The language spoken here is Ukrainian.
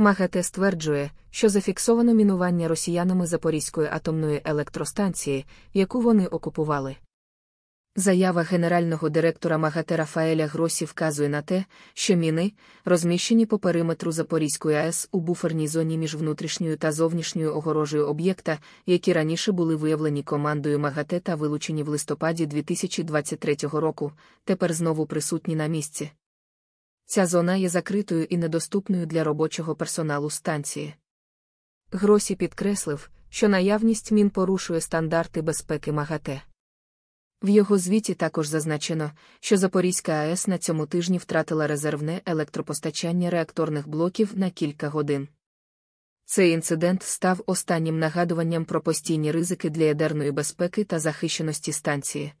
МАГАТЕ стверджує, що зафіксовано мінування росіянами Запорізької атомної електростанції, яку вони окупували. Заява генерального директора МАГАТЕ Рафаеля Гросі вказує на те, що міни, розміщені по периметру Запорізької АЕС у буферній зоні між внутрішньою та зовнішньою огорожею об'єкта, які раніше були виявлені командою МАГАТЕ та вилучені в листопаді 2023 року, тепер знову присутні на місці. Ця зона є закритою і недоступною для робочого персоналу станції. Гросі підкреслив, що наявність мін порушує стандарти безпеки МАГАТЕ. В його звіті також зазначено, що Запорізька АЕС на цьому тижні втратила резервне електропостачання реакторних блоків на кілька годин. Цей інцидент став останнім нагадуванням про постійні ризики для ядерної безпеки та захищеності станції.